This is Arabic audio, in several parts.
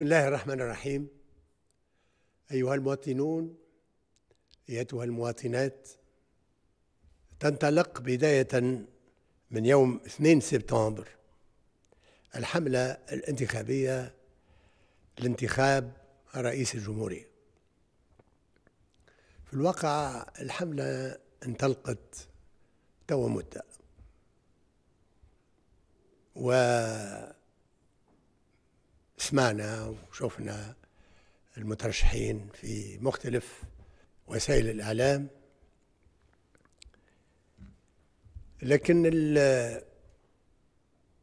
بسم الله الرحمن الرحيم أيها المواطنون أيتها المواطنات تنطلق بداية من يوم 2 سبتمبر الحملة الانتخابية لانتخاب رئيس الجمهورية في الواقع الحملة انطلقت تو مدة و سمعنا وشفنا المترشحين في مختلف وسائل الإعلام لكن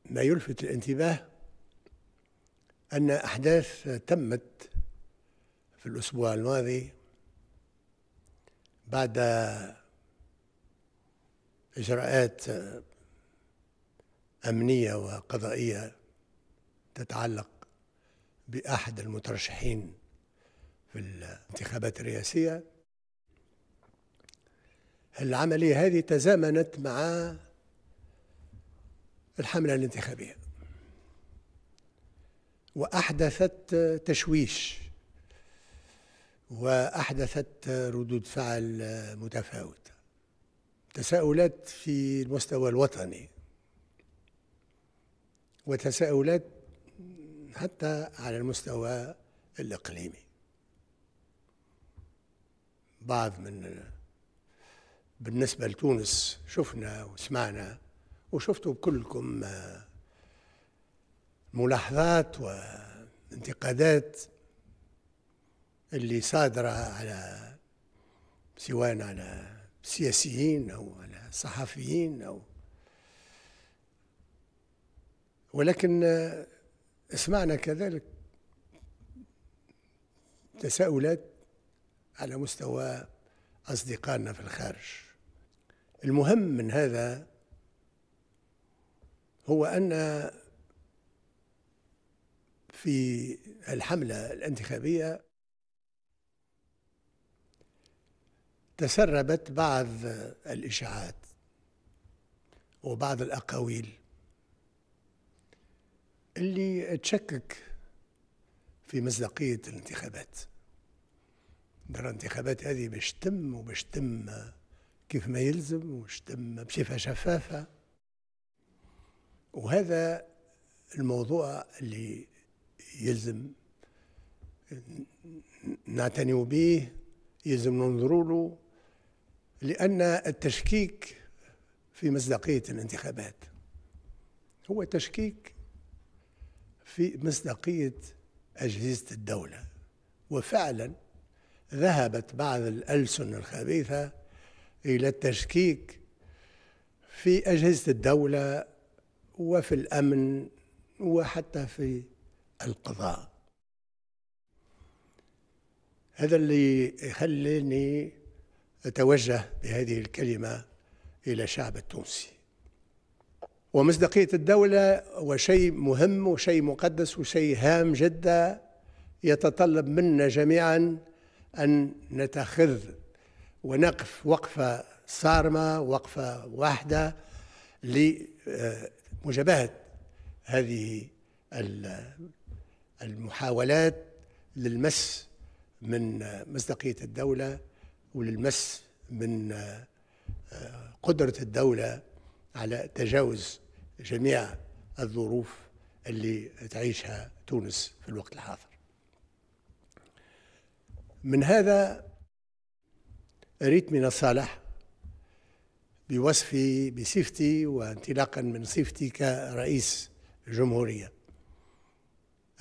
ما يلفت الانتباه أن أحداث تمت في الأسبوع الماضي بعد إجراءات أمنية وقضائية تتعلق بأحد المترشحين في الانتخابات الرئاسية العملية هذه تزامنت مع الحملة الانتخابية وأحدثت تشويش وأحدثت ردود فعل متفاوتة تساؤلات في المستوى الوطني وتساؤلات حتى على المستوى الإقليمي بعض من بالنسبة لتونس شفنا وسمعنا وشفتوا كلكم آه، ملاحظات وانتقادات اللي صادرة على سواء على سياسيين أو على صحفيين أو ولكن آه، اسمعنا كذلك تساؤلات على مستوى أصدقائنا في الخارج المهم من هذا هو أن في الحملة الانتخابية تسربت بعض الإشاعات وبعض الأقاويل اللي تشكك في مصداقية الانتخابات ترى الانتخابات هذه باش تم وباش تم كيف ما يلزم وباش تم بصفة شفافة وهذا الموضوع اللي يلزم نعتني به يلزم ننظروا له لأن التشكيك في مصداقية الانتخابات هو تشكيك في مصداقية أجهزة الدولة وفعلا ذهبت بعض الألسن الخبيثة إلى التشكيك في أجهزة الدولة وفي الأمن وحتى في القضاء هذا اللي يخليني أتوجه بهذه الكلمة إلى الشعب التونسي ومصداقية الدولة وشيء مهم وشيء مقدس وشيء هام جدا يتطلب منا جميعا أن نتخذ ونقف وقفة صارمة وقفة واحدة لمجابهة هذه المحاولات للمس من مصداقية الدولة وللمس من قدرة الدولة على تجاوز جميع الظروف اللي تعيشها تونس في الوقت الحاضر من هذا أريد من الصالح بوصفي بصفتي وانطلاقا من صفتي كرئيس جمهورية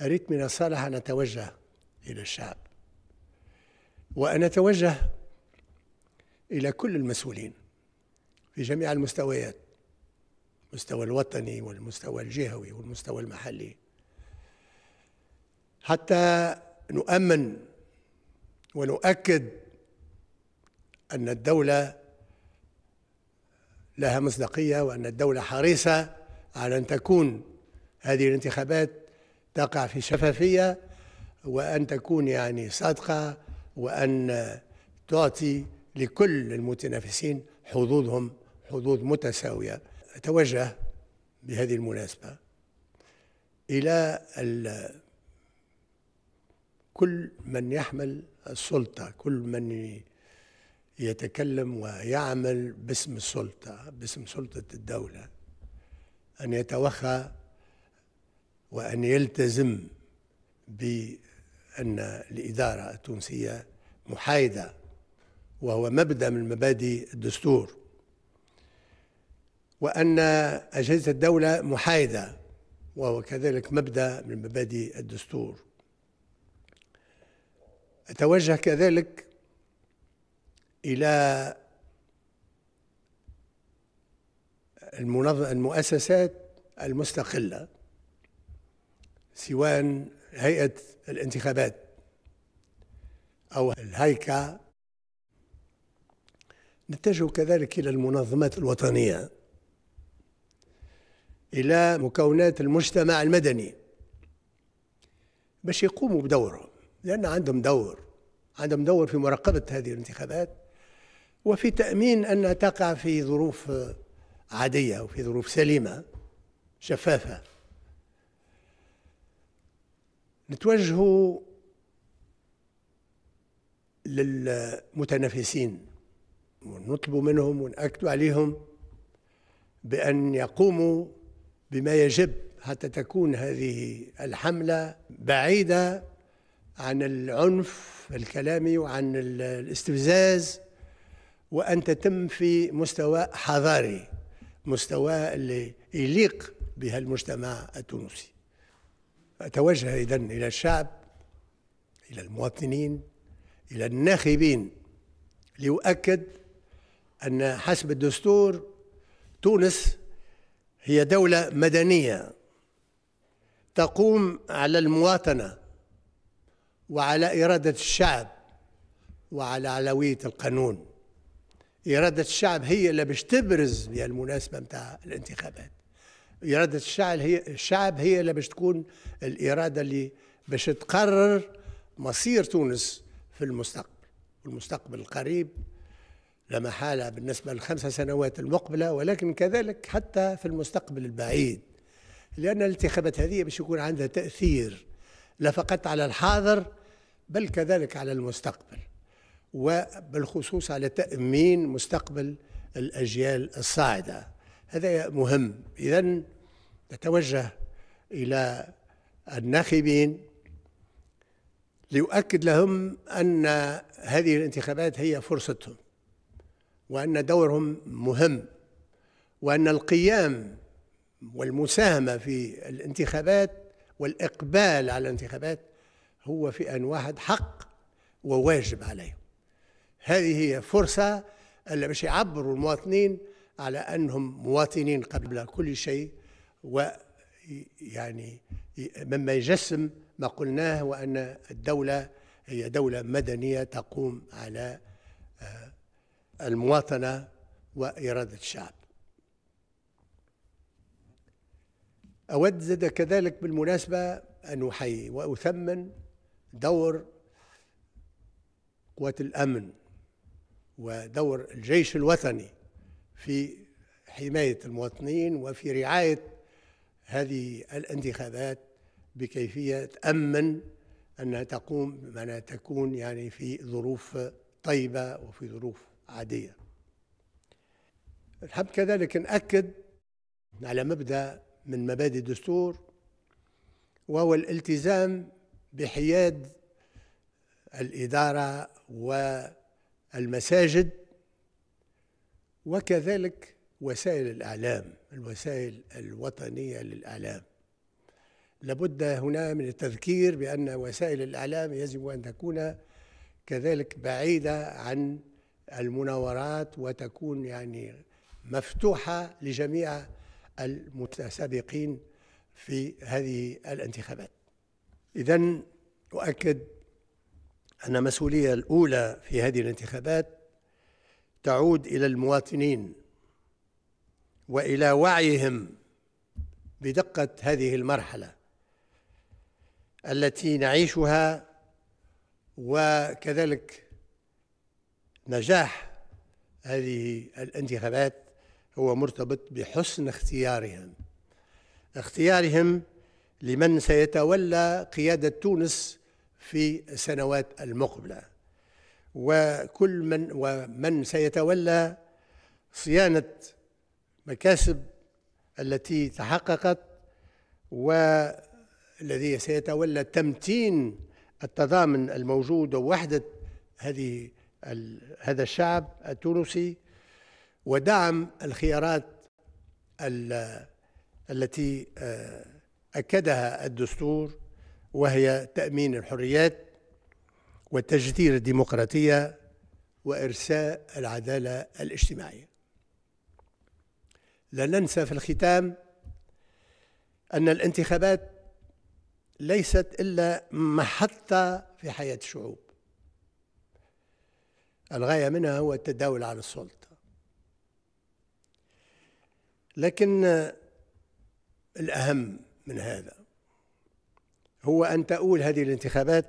أريد من الصالح أن أتوجه إلى الشعب وأن أتوجه إلى كل المسؤولين في جميع المستويات المستوى الوطني والمستوى الجهوي والمستوى المحلي حتى نؤمن ونؤكد أن الدولة لها مصداقية وأن الدولة حريصة على أن تكون هذه الانتخابات تقع في شفافية وأن تكون يعني صادقة وأن تعطي لكل المتنافسين حظوظهم حظوظ متساوية أتوجه بهذه المناسبة إلى كل من يحمل السلطة كل من يتكلم ويعمل باسم السلطة باسم سلطة الدولة أن يتوخى وأن يلتزم بأن الإدارة التونسية محايدة وهو مبدأ من مبادئ الدستور وأن أجهزة الدولة محايدة وهو كذلك مبدأ من مبادئ الدستور أتوجه كذلك إلى المؤسسات المستقلة سواء هيئة الانتخابات أو الهيكة نتجه كذلك إلى المنظمات الوطنية إلى مكونات المجتمع المدني باش يقوموا بدورهم لأن عندهم دور عندهم دور في مراقبة هذه الانتخابات وفي تأمين أنها تقع في ظروف عادية وفي ظروف سليمة شفافة نتوجه للمتنافسين ونطلب منهم ونأكد عليهم بأن يقوموا بما يجب حتى تكون هذه الحملة بعيدة عن العنف الكلامي وعن الاستفزاز وأن تتم في مستوى حضاري مستوى اللي يليق بها المجتمع التونسي أتوجه إذن إلى الشعب إلى المواطنين إلى الناخبين ليؤكد أن حسب الدستور تونس هي دولة مدنية تقوم على المواطنة وعلى إرادة الشعب وعلى علوية القانون إرادة الشعب هي اللي باش تبرز بالمناسبة المناسبة متاع الانتخابات إرادة الشعب هي الشعب هي اللي باش تكون الإرادة اللي باش تقرر مصير تونس في المستقبل المستقبل القريب لا محالة بالنسبة للخمس سنوات المقبلة ولكن كذلك حتى في المستقبل البعيد لأن الانتخابات هذه باش يكون عندها تأثير لا فقط على الحاضر بل كذلك على المستقبل وبالخصوص على تأمين مستقبل الأجيال الصاعدة هذا مهم إذا نتوجه إلى الناخبين ليؤكد لهم أن هذه الانتخابات هي فرصتهم وأن دورهم مهم وأن القيام والمساهمة في الانتخابات والإقبال على الانتخابات هو في أن واحد حق وواجب عليهم هذه هي فرصة اللي باش يعبروا المواطنين على أنهم مواطنين قبل كل شيء ويعني مما يجسم ما قلناه وأن الدولة هي دولة مدنية تقوم على آه، المواطنة وإرادة الشعب أود زد كذلك بالمناسبة أن أحيي وأثمن دور قوات الأمن ودور الجيش الوطني في حماية المواطنين وفي رعاية هذه الانتخابات بكيفية تأمن أنها تقوم بما تكون يعني في ظروف طيبة وفي ظروف عادية نحب كذلك نأكد على مبدأ من مبادئ الدستور وهو الالتزام بحياد الإدارة والمساجد وكذلك وسائل الإعلام الوسائل الوطنية للإعلام لابد هنا من التذكير بأن وسائل الإعلام يجب أن تكون كذلك بعيدة عن المناورات وتكون يعني مفتوحة لجميع المتسابقين في هذه الانتخابات إذا أؤكد أن المسؤولية الأولى في هذه الانتخابات تعود إلى المواطنين وإلى وعيهم بدقة هذه المرحلة التي نعيشها وكذلك نجاح هذه الانتخابات هو مرتبط بحسن اختيارهم اختيارهم لمن سيتولى قيادة تونس في السنوات المقبلة وكل من ومن سيتولى صيانة مكاسب التي تحققت والذي سيتولى تمتين التضامن الموجود ووحدة هذه هذا الشعب التونسي ودعم الخيارات التي آه، اكدها الدستور وهي تامين الحريات وتجدير الديمقراطيه وارساء العداله الاجتماعيه لا ننسى في الختام ان الانتخابات ليست الا محطه في حياه الشعوب الغاية منها هو التداول على السلطة لكن الأهم من هذا هو أن تؤول هذه الانتخابات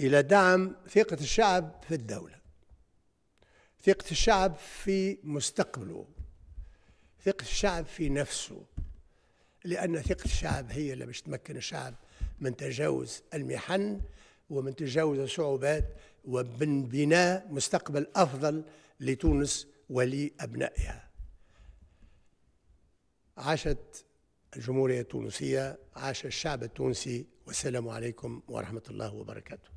إلى دعم ثقة الشعب في الدولة ثقة الشعب في مستقبله ثقة الشعب في نفسه لأن ثقة الشعب هي اللي باش تمكن الشعب من تجاوز المحن ومن تجاوز الصعوبات ومن بناء مستقبل أفضل لتونس ولأبنائها عاشت الجمهورية التونسية عاش الشعب التونسي والسلام عليكم ورحمة الله وبركاته